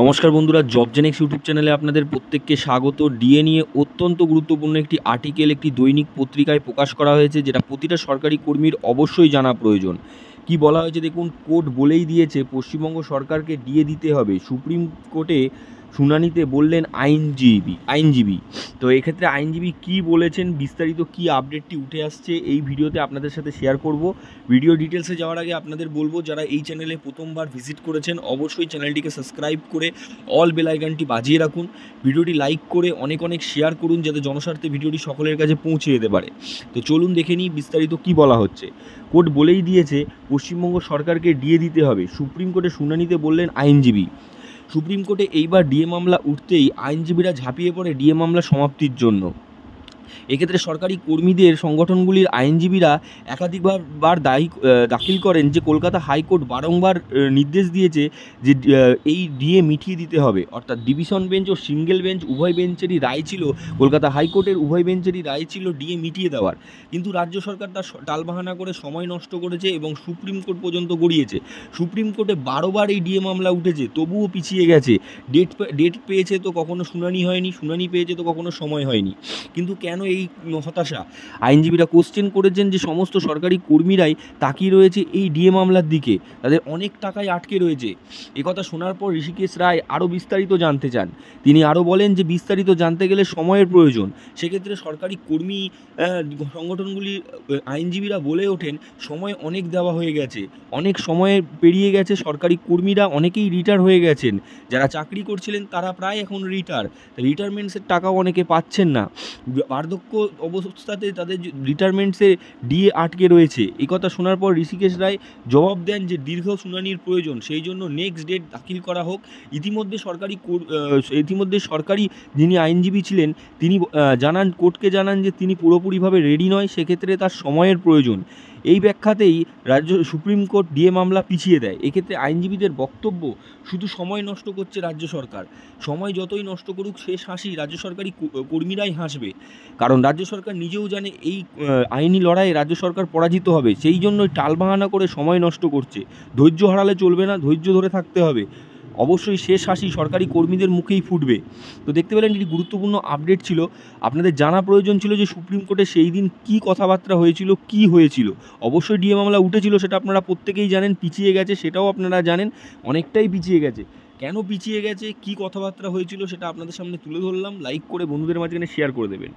নমস্কার বন্ধুরা job Genex YouTube চ্যানেলে আপনাদের প্রত্যেককে স্বাগত ডিএ নিয়ে অত্যন্ত গুরুত্বপূর্ণ একটি আর্টিকেল একটি দৈনিক পত্রিকায় প্রকাশ করা হয়েছে যেটা প্রতিটা সরকারি কর্মীর অবশ্যই জানা প্রয়োজন কি বলা হয়েছে দেখুন কোর্ট বলেই দিয়েছে পশ্চিমবঙ্গ সরকারকে ডিএ দিতে হবে সুপ্রিম কোর্টে শুনানিতে বললেন আইনজীবী আইনজীবী তো এক্ষেত্রে আইনজীবী কি বলেছেন বিস্তারিত কি আপডেটটি উঠে আসছে এই ভিডিওতে আপনাদের সাথে শেয়ার করব ভিডিও ডিটেলসে যাওয়ার আগে আপনাদের বলবো যারা এই চ্যানেলে প্রথমবার ভিজিট করেছেন অবশ্যই চ্যানেলটিকে সাবস্ক্রাইব করে অল বেলাইকানটি বাজিয়ে রাখুন ভিডিওটি লাইক করে অনেক অনেক শেয়ার করুন যাতে জনস্বার্থে ভিডিওটি সকলের কাছে পৌঁছে যেতে পারে তো চলুন দেখে নিই বিস্তারিত কি বলা হচ্ছে কোর্ট বলেই দিয়েছে পশ্চিমবঙ্গ সরকারকে দিয়ে দিতে হবে সুপ্রিম কোর্টে শুনানিতে বললেন আইনজীবী সুপ্রিম কোর্টে এইবার ডিএ মামলা উঠতেই আইনজীবীরা ঝাঁপিয়ে পড়ে ডিএ মামলা সমাপ্তির জন্য এক্ষেত্রে সরকারি কর্মীদের সংগঠনগুলির আইনজীবীরা একাধিকবার বার দায়ী দাখিল করেন যে কলকাতা হাইকোর্ট বারংবার নির্দেশ দিয়েছে যে এই ডিএ মিটিয়ে দিতে হবে অর্থাৎ ডিভিশন বেঞ্চ ও সিঙ্গেল বেঞ্চ উভয় বেঞ্চেরই রায় ছিল কলকাতা হাইকোর্টের উভয় বেঞ্চেরই রায় ছিল ডিএ মিটিয়ে দেওয়ার কিন্তু রাজ্য সরকার তার টালবাহানা করে সময় নষ্ট করেছে এবং সুপ্রিম কোর্ট পর্যন্ত গড়িয়েছে সুপ্রিম কোর্টে বারোবার এই ডিএ মামলা উঠেছে তবুও পিছিয়ে গেছে ডেট ডেট পেয়েছে তো কখনো শুনানি হয়নি শুনানি পেয়েছে তো কখনো সময় হয়নি কিন্তু কেন এই হতাশা আইনজীবীরা কোশ্চেন করেছেন যে সমস্ত সরকারি কর্মীরাই তাকিয়ে রয়েছে এই ডিএ মামলার দিকে তাদের অনেক টাকায় আটকে রয়েছে একথা শোনার পর ঋষিকেশ রায় আরও বিস্তারিত জানতে চান তিনি আরও বলেন যে বিস্তারিত জানতে গেলে সময়ের প্রয়োজন সেক্ষেত্রে সরকারি কর্মী সংগঠনগুলির আইনজীবীরা বলে ওঠেন সময় অনেক দেওয়া হয়ে গেছে অনেক সময় পেরিয়ে গেছে সরকারি কর্মীরা অনেকেই রিটায়ার হয়ে গেছেন যারা চাকরি করছিলেন তারা প্রায় এখন রিটায়ার রিটায়ারমেন্টসের টাকাও অনেকে পাচ্ছেন না বার্ধ বার্ধক্য অবস্থাতে তাদের রিটায়ারমেন্টসে ডিএ আটকে রয়েছে এই কথা শোনার পর ঋষিকেশ রায় জবাব দেন যে দীর্ঘ শুনানির প্রয়োজন সেই জন্য নেক্সট ডেট দাখিল করা হোক ইতিমধ্যে সরকারি ইতিমধ্যে সরকারি যিনি আইনজীবী ছিলেন তিনি জানান কোর্টকে জানান যে তিনি পুরোপুরিভাবে রেডি নয় সেক্ষেত্রে তার সময়ের প্রয়োজন এই ব্যাখ্যাতেই রাজ্য সুপ্রিম কোর্ট ডিএ মামলা পিছিয়ে দেয় এক্ষেত্রে আইনজীবীদের বক্তব্য শুধু সময় নষ্ট করছে রাজ্য সরকার সময় যতই নষ্ট করুক শেষ হাসি রাজ্য সরকারি কর্মীরাই হাসবে কারণ রাজ্য সরকার নিজেও জানে এই আইনি লড়াইয়ে রাজ্য সরকার পরাজিত হবে সেই জন্যই টালবাহানা করে সময় নষ্ট করছে ধৈর্য হারালে চলবে না ধৈর্য ধরে থাকতে হবে অবশ্যই শেষ হাসি সরকারি কর্মীদের মুখেই ফুটবে তো দেখতে পেলেন এটি গুরুত্বপূর্ণ আপডেট ছিল আপনাদের জানা প্রয়োজন ছিল যে সুপ্রিম কোর্টে সেই দিন কী কথাবার্তা হয়েছিল কি হয়েছিল অবশ্যই ডিএ মামলা উঠেছিল সেটা আপনারা প্রত্যেকেই জানেন পিছিয়ে গেছে সেটাও আপনারা জানেন অনেকটাই পিছিয়ে গেছে কেন পিছিয়ে গেছে কী কথাবার্তা হয়েছিল সেটা আপনাদের সামনে তুলে ধরলাম লাইক করে বন্ধুদের মাঝখানে শেয়ার করে দেবেন